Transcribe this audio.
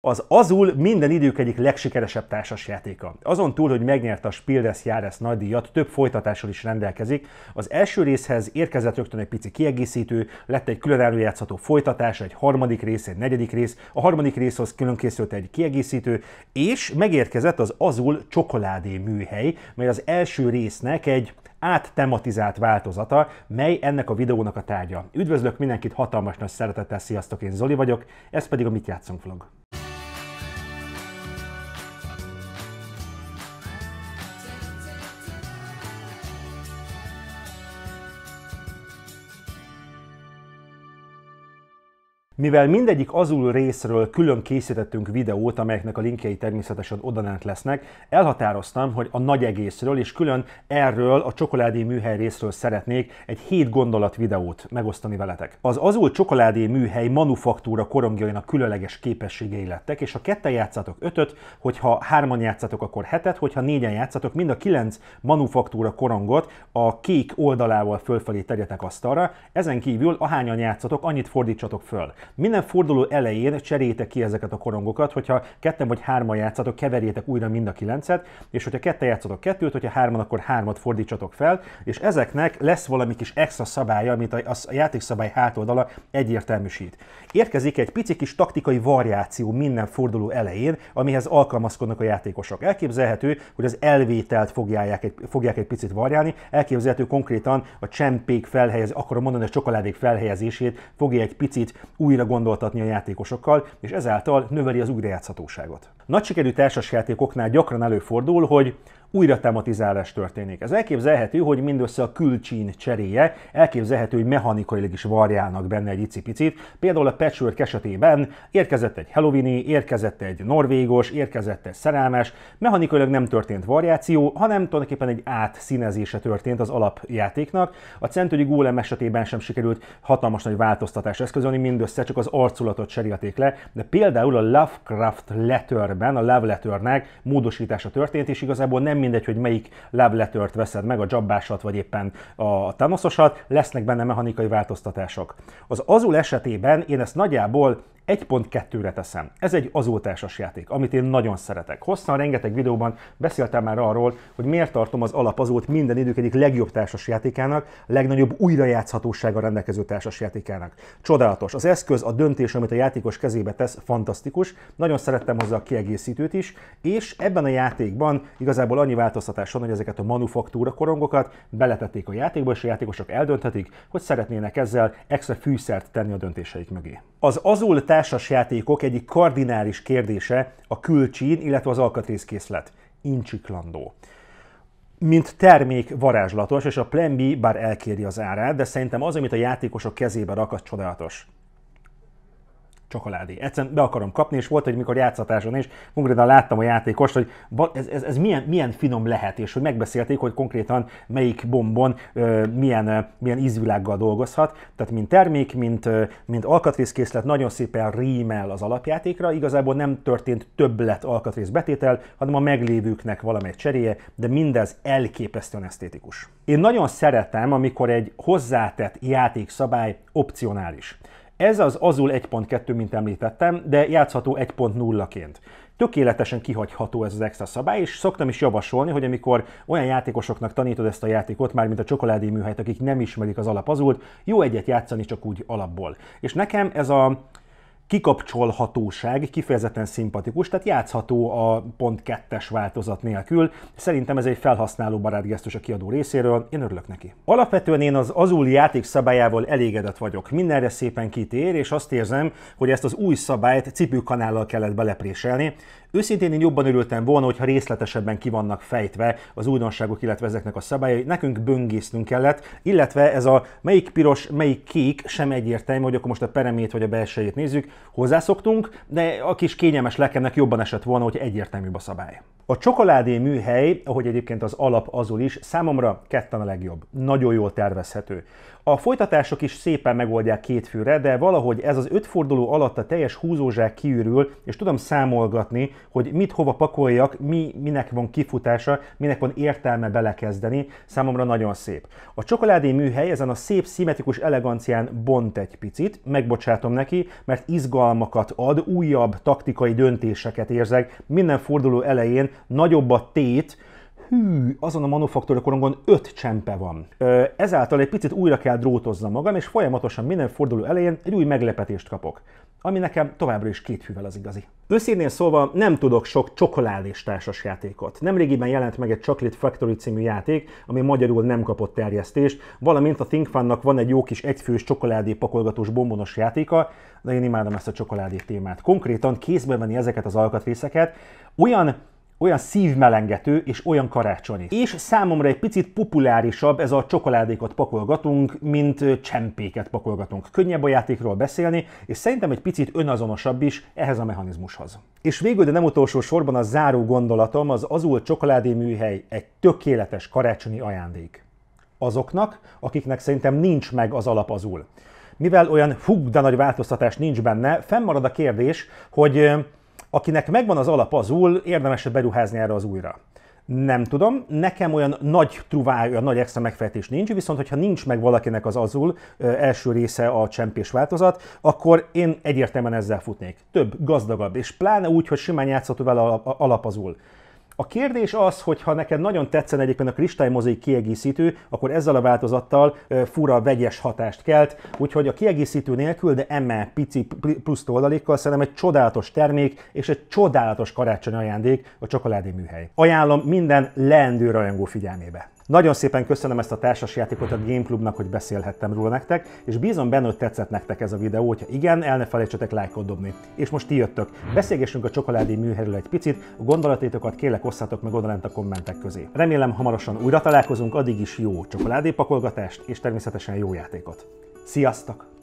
Az Azul minden idők egyik legsikeresebb társasjátéka. Azon túl, hogy megnyerte a Spildes Járesz nagydíjat, több folytatással is rendelkezik. Az első részhez érkezett rögtön egy pici kiegészítő, lett egy külön játszható folytatás, egy harmadik rész, egy negyedik rész, a harmadik részhoz külön készült egy kiegészítő, és megérkezett az Azul csokoládé műhely, mely az első résznek egy áttematizált változata, mely ennek a videónak a tárgya. Üdvözlök mindenkit hatalmas nagy szeretettel, sziasztok, én Zoli vagyok, ez pedig a Mit játszunk vlog. Mivel mindegyik azul részről külön készítettünk videót, amelyeknek a linkjei természetesen odalent lesznek, elhatároztam, hogy a nagy egészről és külön erről a csokoládé műhely részről szeretnék egy hét gondolat videót megosztani veletek. Az azul csokoládé műhely manufaktúra korongjainak különleges képességei lettek, és ha ketten játszatok ötöt, hogyha hárman játszatok, akkor hetet, hogyha négyen játszatok, mind a kilenc manufaktúra korongot a kék oldalával fölfelé tegyetek asztalra, ezen kívül ahányan játszatok, annyit fordítsatok föl. Minden forduló elején cseréljétek ki ezeket a korongokat, hogyha ketten vagy hárman játszatok, keverjétek újra mind a kilencet, és hogyha ketten játszatok kettőt, hogyha hárman, akkor hármat fordítsatok fel, és ezeknek lesz valami kis extra szabálya, amit a, játékszabály hátoldala egyértelműsít. Érkezik egy pici kis taktikai variáció minden forduló elején, amihez alkalmazkodnak a játékosok. Elképzelhető, hogy az elvételt fogják egy, fogják egy picit variálni, elképzelhető konkrétan a csempék felhelyezését, akkor mondani, a csokoládék felhelyezését fogja egy picit újra újra gondoltatni a játékosokkal, és ezáltal növeli az újrajátszhatóságot. Nagy sikerű társasjátékoknál gyakran előfordul, hogy újra tematizálás történik. Ez elképzelhető, hogy mindössze a külcsín cseréje, elképzelhető, hogy mechanikailag is varjálnak benne egy icipicit. Például a patchwork esetében érkezett egy halloweeni, érkezett egy norvégos, érkezett egy szerelmes, mechanikailag nem történt variáció, hanem tulajdonképpen egy átszínezése történt az alapjátéknak. A centőri gólem esetében sem sikerült hatalmas nagy változtatás eszközölni, mindössze csak az arculatot cserélték le, de például a Lovecraft Letterben, a Love Letternek módosítása történt, és igazából nem nem mindegy, hogy melyik levletört veszed meg, a jabbásat vagy éppen a tanososat, lesznek benne mechanikai változtatások. Az Azul esetében én ezt nagyjából 1.2-re teszem. Ez egy azótásos játék, amit én nagyon szeretek. Hosszan rengeteg videóban beszéltem már arról, hogy miért tartom az alap minden idők egyik legjobb társasjátékának, legnagyobb újrajátszhatósága rendelkező társasjátékának. Csodálatos. Az eszköz, a döntés, amit a játékos kezébe tesz, fantasztikus. Nagyon szerettem hozzá a kiegészítőt is, és ebben a játékban igazából annyi változtatás van, hogy ezeket a manufaktúra korongokat beletették a játékba, és a játékosok eldönthetik, hogy szeretnének ezzel extra fűszert tenni a döntéseik mögé. Az azul társasjátékok egyik kardinális kérdése a külcsín, illetve az alkatrészkészlet, incsiklandó. Mint termék varázslatos, és a Plan B bár elkéri az árát, de szerintem az, amit a játékosok kezébe rak, az csodálatos csokoládé. Egyszerűen be akarom kapni, és volt egy mikor játszatáson is, konkrétan láttam a játékost, hogy ez, ez, ez milyen, milyen finom lehet, és hogy megbeszélték, hogy konkrétan melyik bombon ö, milyen, ö, milyen ízvilággal dolgozhat. Tehát mint termék, mint, ö, mint alkatrészkészlet nagyon szépen rímel az alapjátékra, igazából nem történt többlet alkatrész betétel, hanem a meglévőknek valamely cseréje, de mindez elképesztően esztétikus. Én nagyon szeretem, amikor egy hozzátett játékszabály opcionális. Ez az Azul 1.2, mint említettem, de játszható 1.0-ként. Tökéletesen kihagyható ez az extra szabály, és szoktam is javasolni, hogy amikor olyan játékosoknak tanítod ezt a játékot, már mint a csokoládé műhelyt, akik nem ismerik az alapazult, jó egyet játszani csak úgy alapból. És nekem ez a kikapcsolhatóság kifejezetten szimpatikus, tehát játszható a pont kettes változat nélkül. Szerintem ez egy felhasználó barát gesztus a kiadó részéről, én örülök neki. Alapvetően én az Azul játék szabályával elégedett vagyok. Mindenre szépen kitér, és azt érzem, hogy ezt az új szabályt cipőkanállal kellett belepréselni. Őszintén én jobban örültem volna, hogyha részletesebben ki vannak fejtve az újdonságok, illetve ezeknek a szabályai. Nekünk böngésznünk kellett, illetve ez a melyik piros, melyik kék sem egyértelmű, hogy akkor most a peremét vagy a belsejét nézzük hozzászoktunk, de a kis kényelmes lekemnek jobban esett volna, hogy egyértelműbb a szabály. A csokoládé műhely, ahogy egyébként az alap azul is, számomra ketten a legjobb. Nagyon jól tervezhető. A folytatások is szépen megoldják két főre, de valahogy ez az öt forduló alatt a teljes húzózsák kiürül, és tudom számolgatni, hogy mit hova pakoljak, mi, minek van kifutása, minek van értelme belekezdeni, számomra nagyon szép. A csokoládé műhely ezen a szép, szimmetrikus elegancián bont egy picit, megbocsátom neki, mert izgalmakat ad, újabb taktikai döntéseket érzek minden forduló elején, nagyobb a tét, hű, azon a korongon öt csempe van. Ezáltal egy picit újra kell drótozza magam, és folyamatosan minden forduló elején egy új meglepetést kapok, ami nekem továbbra is két hűvel az igazi. Őszintén szólva nem tudok sok csokoládés társas játékot. Nemrégiben jelent meg egy Chocolate Factory című játék, ami magyarul nem kapott terjesztést, valamint a Think Funnak van egy jó kis egyfős csokoládé pakolgatós bombonos játéka, de én imádom ezt a csokoládé témát. Konkrétan kézbe venni ezeket az alkatrészeket, olyan olyan szívmelengető és olyan karácsonyi. És számomra egy picit populárisabb ez a csokoládékot pakolgatunk, mint csempéket pakolgatunk. Könnyebb a játékról beszélni, és szerintem egy picit önazonosabb is ehhez a mechanizmushoz. És végül, de nem utolsó sorban a záró gondolatom, az Azul csokoládé műhely egy tökéletes karácsonyi ajándék. Azoknak, akiknek szerintem nincs meg az alap azul. Mivel olyan hú, de nagy változtatás nincs benne, fennmarad a kérdés, hogy akinek megvan az alap azul, érdemes beruházni erre az újra. Nem tudom, nekem olyan nagy truvája, olyan nagy extra megfejtés nincs, viszont hogyha nincs meg valakinek az azul első része a csempés változat, akkor én egyértelműen ezzel futnék. Több, gazdagabb, és pláne úgy, hogy simán játszható vele alap azul. A kérdés az, hogy ha neked nagyon tetszen egyébként a kristálymozai kiegészítő, akkor ezzel a változattal fura vegyes hatást kelt, úgyhogy a kiegészítő nélkül, de emme pici plusz oldalékkal szerintem egy csodálatos termék és egy csodálatos karácsony ajándék a csokoládé műhely. Ajánlom minden leendő rajongó figyelmébe. Nagyon szépen köszönöm ezt a társasjátékot a Game Clubnak, hogy beszélhettem róla nektek, és bízom benne, hogy tetszett nektek ez a videó, hogyha igen, el ne felejtsetek lájkot dobni. És most ti jöttök. Beszélgessünk a csokoládé műhelyről egy picit, a gondolatétokat kérlek osszátok meg odalent a kommentek közé. Remélem hamarosan újra találkozunk, addig is jó csokoládépakolgatást, és természetesen jó játékot. Sziasztok!